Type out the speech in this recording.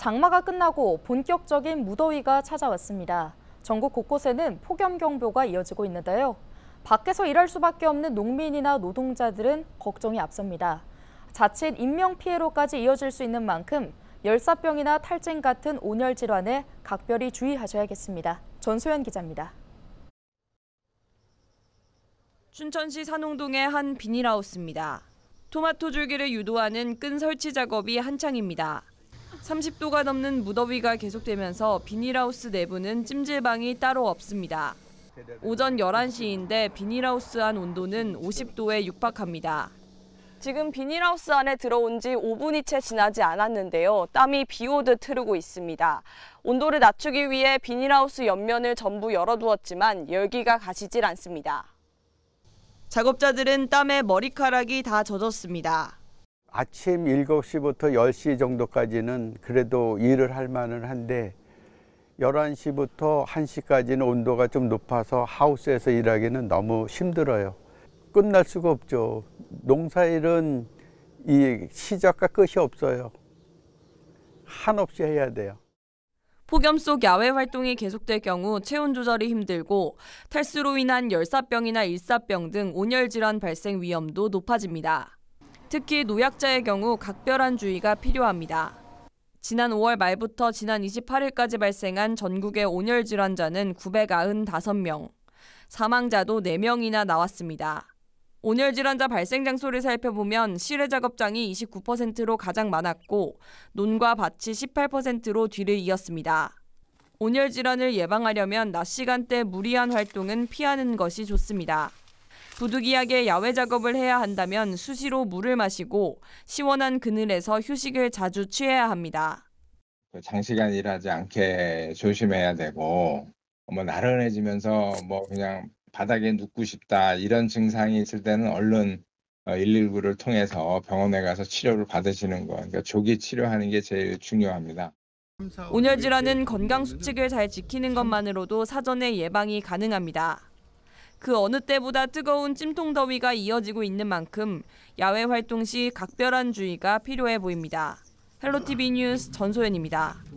장마가 끝나고 본격적인 무더위가 찾아왔습니다. 전국 곳곳에는 폭염경보가 이어지고 있는데요. 밖에서 일할 수밖에 없는 농민이나 노동자들은 걱정이 앞섭니다. 자칫 인명피해로까지 이어질 수 있는 만큼 열사병이나 탈진 같은 온열 질환에 각별히 주의하셔야겠습니다. 전소연 기자입니다. 춘천시 산홍동의 한 비닐하우스입니다. 토마토 줄기를 유도하는 끈 설치 작업이 한창입니다. 30도가 넘는 무더위가 계속되면서 비닐하우스 내부는 찜질방이 따로 없습니다. 오전 11시인데 비닐하우스 안 온도는 50도에 육박합니다. 지금 비닐하우스 안에 들어온 지 5분이 채 지나지 않았는데요. 땀이 비 오듯 흐르고 있습니다. 온도를 낮추기 위해 비닐하우스 옆면을 전부 열어두었지만 열기가 가시질 않습니다. 작업자들은 땀에 머리카락이 다 젖었습니다. 아침 7시부터 10시 정도까지는 그래도 일을 할 만은 한데 11시부터 1시까지는 온도가 좀 높아서 하우스에서 일하기는 너무 힘들어요. 끝날 수가 없죠. 농사일은 이 시작과 끝이 없어요. 한없이 해야 돼요. 폭염 속 야외 활동이 계속될 경우 체온 조절이 힘들고 탈수로 인한 열사병이나 일사병 등 온열 질환 발생 위험도 높아집니다. 특히 노약자의 경우 각별한 주의가 필요합니다. 지난 5월 말부터 지난 28일까지 발생한 전국의 온열 질환자는 995명, 사망자도 4명이나 나왔습니다. 온열 질환자 발생 장소를 살펴보면 실외 작업장이 29%로 가장 많았고 논과 밭이 18%로 뒤를 이었습니다. 온열 질환을 예방하려면 낮 시간대 무리한 활동은 피하는 것이 좋습니다. 부득이하게 야외 작업을 해야 한다면 수시로 물을 마시고 시원한 그늘에서 휴식을 자주 취해야 합니다. 장시간 일하지 않게 조심해야 되고 뭐 나른해지면서 뭐 그냥 바닥에 눕고 싶다 이런 증상이 있을 때는 얼른 119를 어, 통해서 병원에 가서 치료를 받으시는 거 그러니까 조기 치료하는 게 제일 중요합니다. 온열 질환은 건강 수칙을 잘 지키는 것만으로도 사전에 예방이 가능합니다. 그 어느 때보다 뜨거운 찜통 더위가 이어지고 있는 만큼 야외 활동 시 각별한 주의가 필요해 보입니다. 헬로티비 뉴스 전소연입니다.